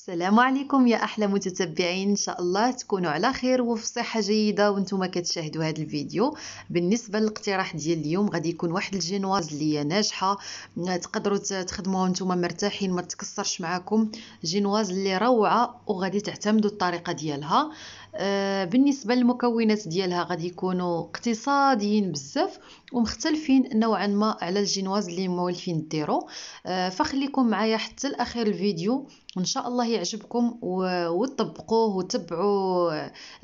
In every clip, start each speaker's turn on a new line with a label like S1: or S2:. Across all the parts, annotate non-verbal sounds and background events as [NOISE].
S1: السلام عليكم يا احلى متتبعين ان شاء الله تكونوا على خير وفي صحه جيده وانتم كتشاهدوا هذا الفيديو بالنسبه للاقتراح ديال اليوم غادي يكون واحد الجينواز اللي ناجحه تقدروا تخدموها نتوما مرتاحين ما تكسرش معاكم جينواز اللي روعه وغادي تعتمدوا الطريقه ديالها آه، بالنسبه للمكونات ديالها غادي يكونوا اقتصاديين بزاف ومختلفين نوعا ما على الجينواز اللي موالفين ديرو آه، فخليكم معايا حتى لاخر الفيديو ان شاء الله يعجبكم وتطبقوه وتبعوا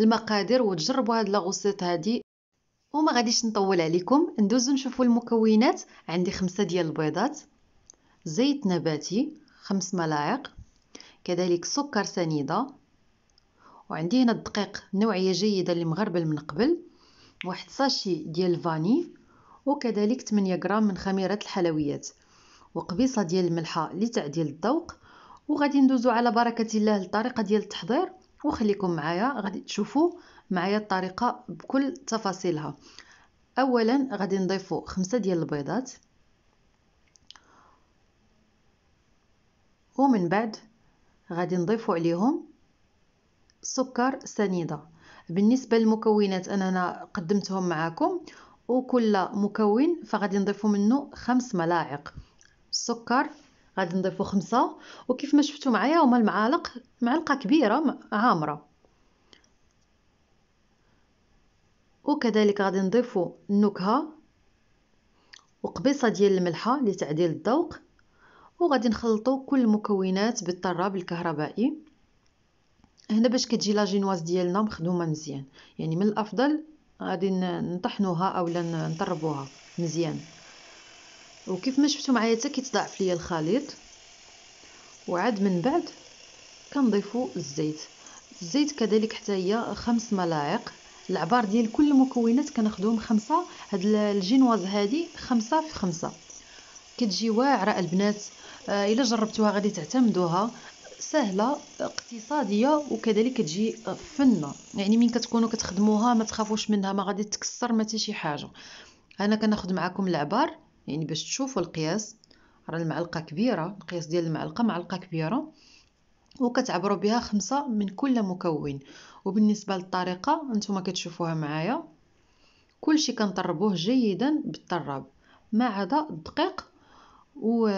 S1: المقادير وتجربوا هاد لاغوسيت هادي وما غاديش نطول عليكم ندوزو نشوفوا المكونات عندي خمسة ديال البيضات زيت نباتي خمس ملاعق كذلك سكر سنيده وعندي هنا الدقيق نوعيه جيده اللي مغربل من قبل واحد ساشي ديال الفاني وكذلك 8 غرام من خميره الحلويات وقبيصه ديال الملحه لتعديل الذوق وغادي ندوزو على بركه الله الطريقه ديال التحضير وخليكم معايا غادي تشوفوا معايا الطريقه بكل تفاصيلها اولا غادي نضيفو خمسة ديال البيضات ومن بعد غادي نضيفو عليهم سكر سنيدة بالنسبة للمكونات أنا قدمتهم معكم وكل مكون فغادي نضيفو منه خمس ملاعق السكر غادي نضيفو خمسة وكيف ما شفتوا معايا هما المعالق معلقة كبيرة عامرة وكذلك غادي نضيفو النكهة وقبيصة ديال الملحة لتعديل الذوق وغادي نخلطو كل المكونات بالطراب الكهربائي هنا باش كتجي لاجينواز ديالنا مخدومه مزيان يعني من الافضل غادي نطحنوها اولا نطربوها مزيان وكيف ما شفتوا معايا حتى كيتضاعف ليا الخليط وعاد من بعد كنضيفوا الزيت الزيت كذلك حتى هي خمس ملاعق العبار ديال كل المكونات كناخذهم خمسة هاد الجينواز هادي خمسة في خمسة كتجي واعره البنات آه، الا جربتوها غادي تعتمدوها سهله اقتصاديه وكذلك تجي فنه يعني من كتكونوا كتخدموها ما تخافوش منها ما غادي تكسر ما حتى شي حاجه انا كناخذ معكم العبار يعني باش تشوفوا القياس راه المعلقه كبيره القياس ديال المعلقه معلقه كبيره وكتعبروا بها خمسة من كل مكون وبالنسبة للطريقة انتم كتشوفوها معايا كل شيء كنطربوه جيدا بالطراب ما عدا الدقيق و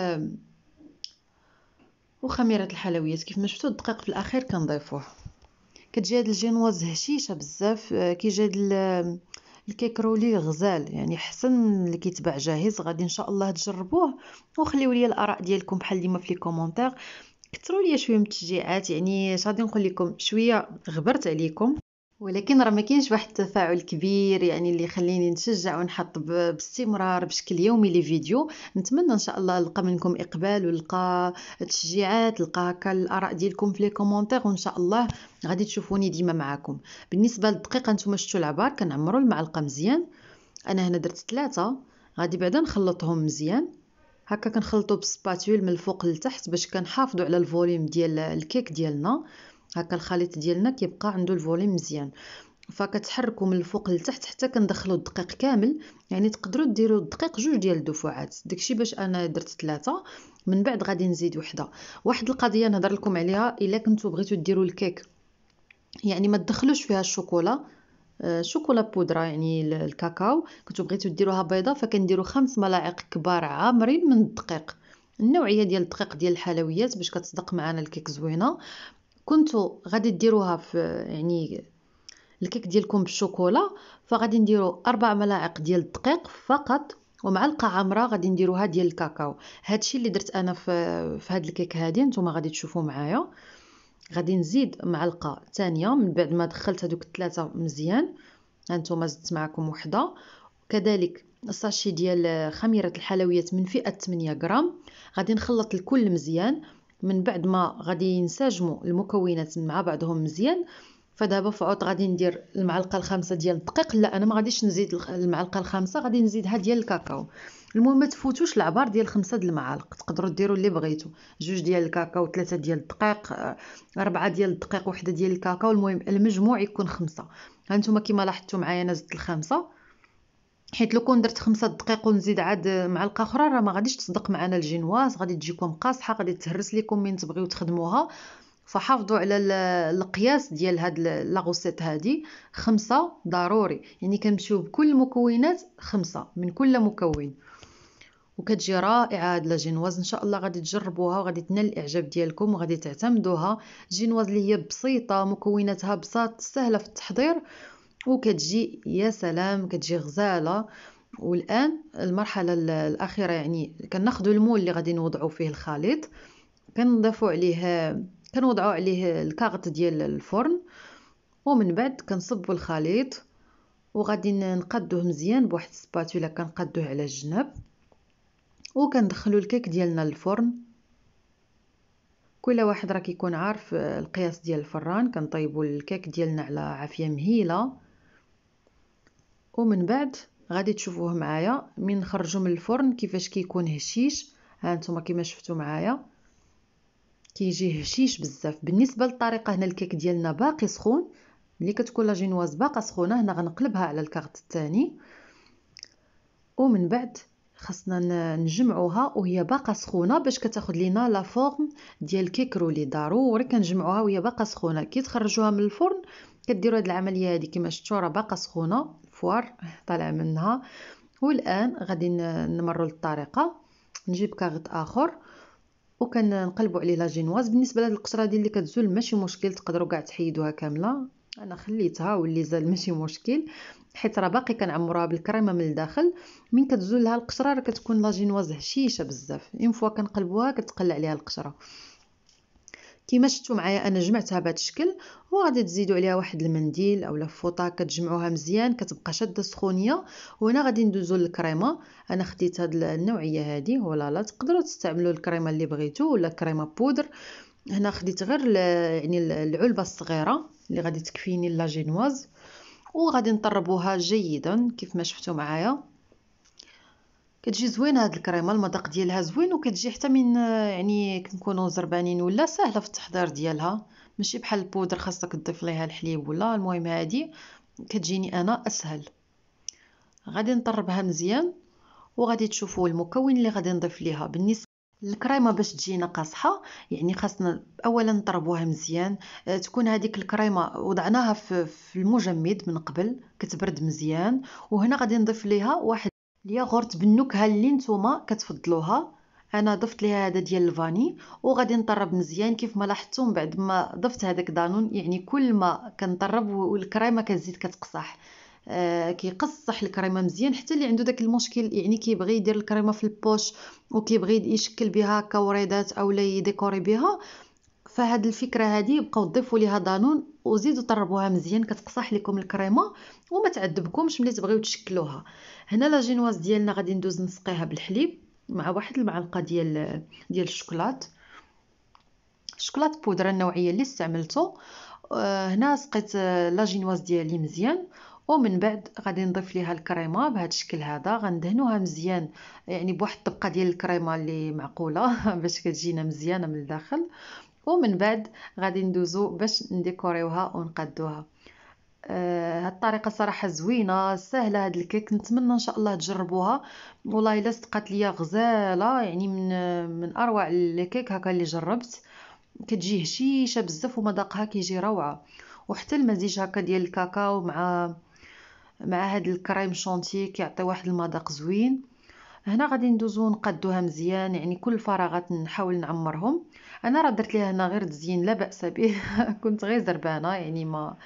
S1: وخميره الحلويات كيف ما شفتوا الدقيق في الاخير كنضيفوه كتجي هاد الجينواز هشيشه بزاف آه، كي جا آه، الكيك رولي غزال يعني حسن من اللي كيتباع جاهز غادي ان شاء الله تجربوه وخليو لي الاراء ديالكم بحال ديما في لي كومونتير كثروا لي شويه من التشجيعات يعني غادي نقول لكم شويه غبرت عليكم ولكن راه ما كاينش واحد التفاعل كبير يعني اللي يخليني نشجع ونحط باستمرار بشكل يومي لي فيديو نتمنى ان شاء الله نلقى منكم اقبال ونلقى تشجيعات نلقى هكا الاراء ديالكم في لي كومونتير وان شاء الله غادي تشوفوني ديما معاكم بالنسبه للدقيقه نتوما شفتوا العبار كنعمروا المعلقه مزيان انا هنا درت ثلاثة غادي بعدا نخلطهم مزيان هكا كنخلطوا بالسباتول من الفوق لتحت باش كنحافظوا على الفوليوم ديال الكيك ديالنا هكا الخليط ديالنا كيبقى عنده الفوليم مزيان فكتحركوا من الفوق لتحت حتى كندخلوا الدقيق كامل يعني تقدروا ديروا الدقيق جوج ديال الدفعات داكشي باش انا درت ثلاثه من بعد غادي نزيد وحده واحد القضيه نهضر لكم عليها الا كنتو بغيتو ديروا الكيك يعني ما تدخلوش فيها الشوكولا آه، شوكولا بودره يعني الكاكاو كنتو بغيتو ديروها بيضه فكنديروا خمس ملاعق كبار عامرين من الدقيق النوعيه ديال الدقيق ديال الحلويات باش كتصدق معنا الكيك زوينه كنتو غادي ديروها في يعني الكيك ديالكم بالشوكولا فغادي نديرو اربع ملاعق ديال الدقيق فقط ومعلقه عامره غادي نديروها ديال الكاكاو هادشي اللي درت انا في في هاد الكيك هادي نتوما غادي تشوفوا معايا غادي نزيد معلقه ثانيه من بعد ما دخلت هذوك الثلاثه مزيان هانتوما زدت معكم وحده كذلك الساشي ديال خميره الحلويات من فئه 8 غرام غادي نخلط الكل مزيان من بعد ما غادي ينسجموا المكونات مع بعضهم مزيان فدابا فقط غادي ندير المعلقه الخامسه ديال الدقيق لا انا ما غاديش نزيد المعلقه الخامسه غادي نزيدها ديال الكاكاو المهم ما تفوتوش العبار ديال خمسة د المعالق تقدروا ديروا اللي بغيتو جوج ديال الكاكاو ثلاثه ديال الدقيق آه، أربعة ديال الدقيق وحده ديال الكاكاو المهم المجموع يكون خمسة هانتوما كما لاحظتوا معايا انا زدت الخمسه حيت لو كون درت خمسة دقائق ونزيد عاد معلقه اخرى راه ما غاديش تصدق معنا الجينواز غادي تجيكم قاصحه غادي تهرس لكم من تبغيو تخدموها فحافظوا على القياس ديال هاد لاغوسيت هادي خمسة ضروري يعني كنمشيو بكل المكونات خمسة من كل مكون وكتجي رائعه هاد لاجينواز ان شاء الله غادي تجربوها وغادي تنال الاعجاب ديالكم وغادي تعتمدوها جينواز اللي هي بسيطه مكوناتها بساط سهله في التحضير وكتجي يا سلام كتجي غزالة والآن المرحلة الأخيرة يعني كناخدو المول اللي غادي نوضعو فيه الخليط كنضيفوا عليه كنوضعو عليه الكاغط ديال الفرن ومن بعد كنصبو الخليط وغادي نقادوه مزيان بواحد السباتولا كنقادوه على الجناب وكندخلوا الكيك ديالنا للفرن كل واحد راه كيكون عارف القياس ديال الفران كنطيبو الكيك ديالنا على عافيه مهيله ومن بعد غادي تشوفوه معايا من نخرجو من الفرن كيفاش كيكون هشيش ها نتوما كما شفتو معايا كيجي هشيش بزاف بالنسبه للطريقه هنا الكيك ديالنا باقي سخون ملي كتكون لاجينواز باقا سخونه هنا غنقلبها على الكارت الثاني ومن بعد خاصنا نجمعوها وهي باقا سخونه باش كتاخذ لينا لا فورم ديال كيك رولي ضروري كنجمعوها وهي باقا سخونه كي تخرجوها من الفرن كديروا هذه العمليه هذه كما شفتوا راه باقا سخونه الفوار طالع منها والان غادي نمروا للطريقه نجيب كاغط اخر وكنقلبوا عليه لا جينواز بالنسبه لهاد القشره ديال اللي كتزول ماشي مشكل تقدروا كاع تحيدوها كامله انا خليتها واللي زال ماشي مشكل حيت راه باقي كنعمروها بالكريمه من الداخل من كتزول لها القشره راه كتكون لا جينواز هشيشه بزاف اون فوا كنقلبوها كتقلع عليها القشره كيما شفتوا معايا انا جمعتها بهذا الشكل وغادي تزيدوا عليها واحد المنديل اولا فوطه كتجمعوها مزيان كتبقى شاده سخونيه وهنا غادي ندوزو للكريمه انا خديت هذه النوعيه هذه ولا لا تقدروا تستعملوا الكريمه اللي بغيتو ولا كريمه بودر هنا خديت غير يعني العلبه الصغيره اللي غادي تكفيني لا جينواز وغادي نطربوها جيدا كيف ما شفتوا معايا كتجي زوينه هاد الكريمه المذاق ديالها زوين وكتجي حتى من آه، يعني كنكونوا زربانين ولا سهله في التحضير ديالها ماشي بحال البودر خاصك تضيف ليها الحليب ولا المهم هادي كتجيني انا اسهل غادي نطربها مزيان وغادي تشوفوا المكون اللي غادي نضيف ليها بالنسبه الكريمه باش تجينا قاصحه يعني خاصنا اولا نطربوها مزيان آه، تكون هذيك الكريمه وضعناها في المجمد من قبل كتبرد مزيان وهنا غادي نضيف ليها واحد الياغورت بالنكهه اللي نتوما كتفضلوها انا ضفت ليها هذا ديال الفاني وغادي نطرب مزيان كيف ما لاحظتوا من بعد ما ضفت هذاك دانون يعني كل ما كنطرب والكريمه كتزيد كتقصح آه كيقصح الكريمه مزيان حتى اللي عنده داك المشكل يعني كيبغي يدير الكريمه في البوش وكيبغي يشكل بها كوريدات اولا يديكوري بها فهاد الفكره هادي بقاو ضيفوا ليها دانون وزيدوا طربوها مزيان كتقصح لكم الكريمه وما تعذبكمش ملي تبغيو تشكلوها هنا لا جينواز ديالنا غادي ندوز نسقيها بالحليب مع واحد المعلقه ديال ديال الشوكولات شوكولاط بودره النوعيه اللي استعملته آه، هنا سقيت آه، لا جينواز ديالي مزيان ومن بعد غادي نضيف ليها الكريمه بهذا الشكل هذا غندهنوها مزيان يعني بواحد الطبقه ديال الكريمه اللي معقوله [LAUGHS] باش كتجينا مزيانه من الداخل ومن بعد غادي ندوزو باش نديكوريوها ونقدوها آه، هاد الطريقه صراحه زوينه سهله هاد الكيك نتمنى ان شاء الله تجربوها والله الا صدقات ليا غزاله يعني من من اروع الكيك هكا اللي جربت كتجي هشيشه بزاف ومذاقها كيجي روعه وحتى المزيج هكا ديال الكاكاو مع مع هاد الكريم شونتي كيعطي واحد المذاق زوين هنا غادي ندوزو نقادوها مزيان يعني كل الفراغات نحاول نعمرهم انا راه درت ليها هنا غير تزيين لا باس به [LAUGHS] كنت غير زربانه يعني ما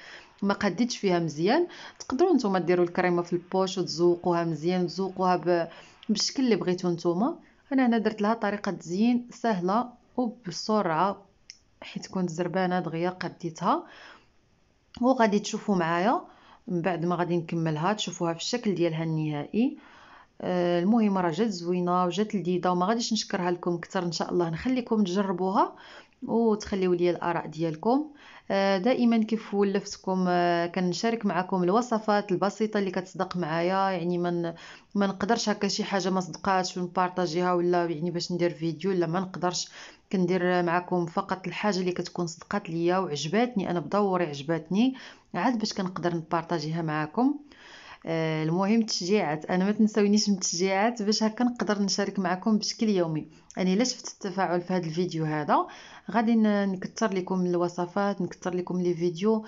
S1: ما قديتش فيها مزيان تقدروا نتوما ديروا الكريمه في البوش وتزوقوها مزيان تزوقوها ب... بالشكل اللي بغيتو نتوما انا هنا درت لها طريقه تزيين سهله وبسرعه حيت كنت زربانه دغيا قديتها وغادي تشوفوا معايا من بعد ما غادي نكملها تشوفوها في الشكل ديالها النهائي آه، المهم راه جات زوينه وجات لذيذه وما غاديش نشكرها لكم اكثر ان شاء الله نخليكم تجربوها وتخليو لي الاراء ديالكم آه، دائما كيف ولفتكم آه، كنشارك معكم الوصفات البسيطه اللي كتصدق معايا يعني من ما نقدرش هكا شي حاجه ما صدقاتش ونبارطاجيها ولا يعني باش ندير فيديو لا ما نقدرش كندير معكم فقط الحاجه اللي كتكون صدقات ليا وعجباتني انا بدوري عجباتني عاد باش كنقدر نبارطاجيها معاكم آه، المهم التشجيعات انا ما تنساونيش من التشجيعات باش هكا نقدر نشارك معكم بشكل يومي يعني الا شفت التفاعل في هذا الفيديو هذا غادي نكثر لكم الوصفات نكثر لكم لي فيديو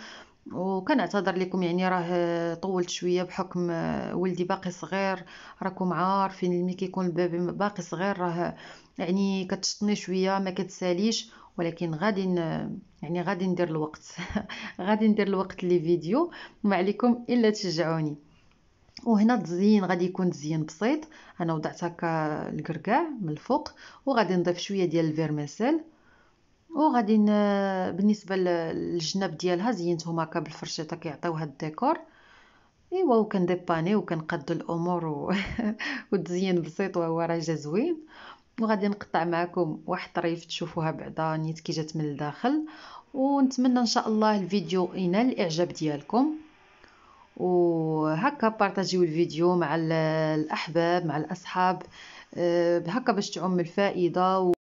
S1: وكنعتذر لكم يعني راه طولت شويه بحكم آه، ولدي باقي صغير راكم عارفين ملي كيكون البيبي باقي صغير راه يعني كتشطني شويه ما كتساليش ولكن غادي يعني غادي ندير الوقت [LAUGHS] غادي ندير الوقت لي فيديو ما عليكم الا تشجعوني وهنا التزيين غادي يكون تزيين بسيط انا وضعت هكا الكركاع من الفوق وغادي نضيف شويه ديال الفيرميسيل وغادي بالنسبه للجناب ديالها زينتهم هكا بالفرشيطه كيعطيو هاد الديكور ايوا وكنديباني وكنقاد الامور و... [LAUGHS] وتزيين بسيط وهو راه جا زوين وغادي نقطع معكم واحد الطريف تشوفوها بعدا نيت كي جات من الداخل ونتمنى ان شاء الله الفيديو ينال الاعجاب ديالكم وهكا بارطاجيو الفيديو مع الاحباب مع الاصحاب آه، هكا باش تعم الفائده و...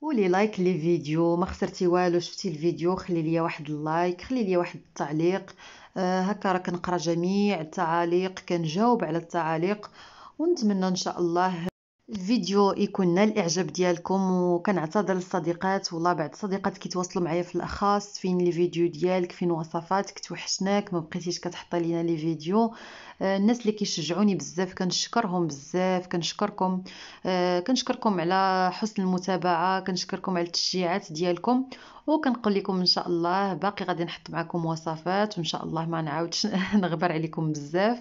S1: ولي لايك لي فيديو ما خسرتي والو شفتي الفيديو خلي ليا واحد اللايك خلي ليا واحد التعليق آه، هكا راه كنقرا جميع التعاليق كنجاوب على التعاليق ونتمنى ان شاء الله الفيديو يكون نال الاعجاب ديالكم وكنعتذر للصديقات والله بعض الصديقات كيتواصلوا معايا في الاخص فين لي فيديو ديالك فين وصفاتك توحشناك ما بقيتيش كتحطي لينا لي فيديو آه، الناس اللي كيشجعوني بزاف كنشكرهم بزاف كنشكركم آه، كنشكركم على حسن المتابعه كنشكركم على التشجيعات ديالكم وكنقول لكم ان شاء الله باقي غادي نحط معكم وصفات وان شاء الله ما نعاودش [LAUGHS] نغبر عليكم بزاف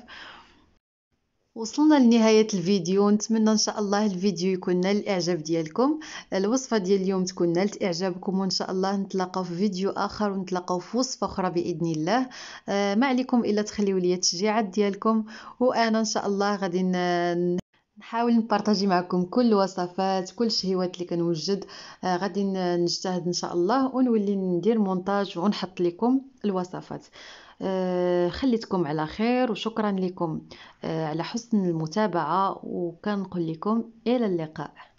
S1: وصلنا لنهايه الفيديو نتمنى ان شاء الله الفيديو يكون نال الاعجاب ديالكم الوصفه ديال اليوم تكون نالت اعجابكم وان شاء الله نتلاقاو في فيديو اخر ونتلاقاو في وصفه اخرى باذن الله آه، ما عليكم الا تخليو لي التشجيعات ديالكم وانا ان شاء الله غادي نحاول نبارطاجي معكم كل وصفات كل شهيوات اللي كنوجد آه، غادي نجتهد ان شاء الله ونولي ندير مونتاج ونحط لكم الوصفات آه، خليتكم على خير وشكرا لكم آه، على حسن المتابعة وكنقول لكم إلى اللقاء